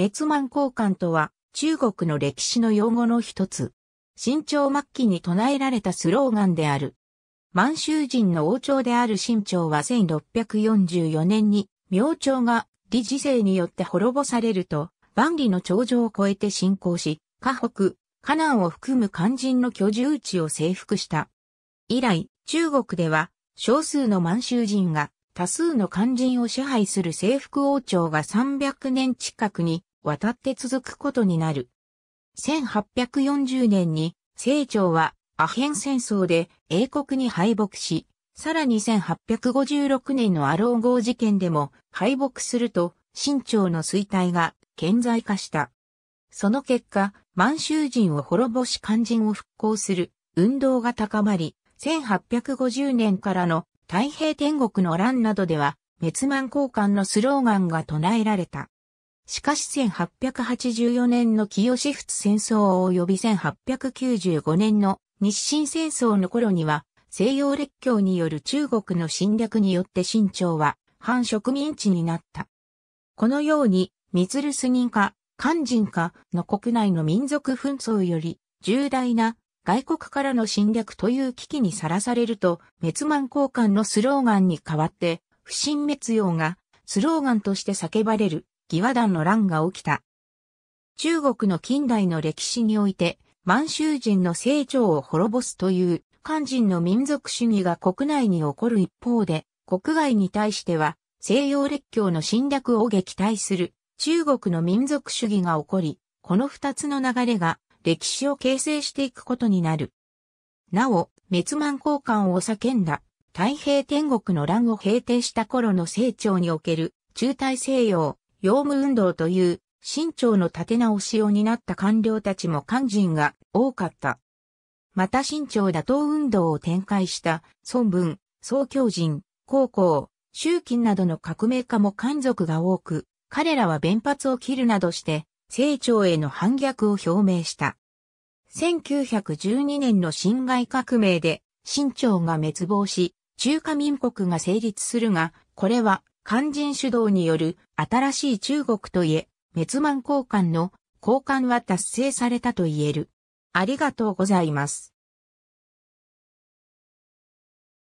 滅満交換とは、中国の歴史の用語の一つ。清朝末期に唱えられたスローガンである。満州人の王朝である清朝は1644年に、明朝が李治政によって滅ぼされると、万里の長城を越えて侵攻し、河北、河南を含む肝心の居住地を征服した。以来、中国では、少数の満州人が多数の肝心を支配する征服王朝が300年近くに渡って続くことになる。1840年に、清張はアヘン戦争で英国に敗北し、さらに1856年のアロー号事件でも敗北すると、清朝の衰退が顕在化した。その結果、満州人を滅ぼし肝心を復興する運動が高まり、1850年からの太平天国の乱などでは、滅満交換のスローガンが唱えられた。しかし1884年の清仏戦争及び1895年の日清戦争の頃には、西洋列強による中国の侵略によって清朝は反植民地になった。このように、ミズルス人か、漢人かの国内の民族紛争より重大な外国からの侵略という危機にさらされると、滅満交換のスローガンに代わって、不審滅用がスローガンとして叫ばれる義和団の乱が起きた。中国の近代の歴史において、満州人の成長を滅ぼすという漢人の民族主義が国内に起こる一方で、国外に対しては西洋列強の侵略を撃退する中国の民族主義が起こり、この二つの流れが歴史を形成していくことになる。なお、滅満交換を叫んだ太平天国の乱を平定した頃の成長における中大西洋用務運動という、清朝の立て直しを担った官僚たちも肝心が多かった。また清朝打倒運動を展開した孫文、宋教人、高校、周近などの革命家も漢族が多く、彼らは弁髪を切るなどして、清朝への反逆を表明した。1912年の辛亥革命で、清朝が滅亡し、中華民国が成立するが、これは肝心主導による新しい中国といえ、滅満交換の交換は達成されたと言える。ありがとうございます。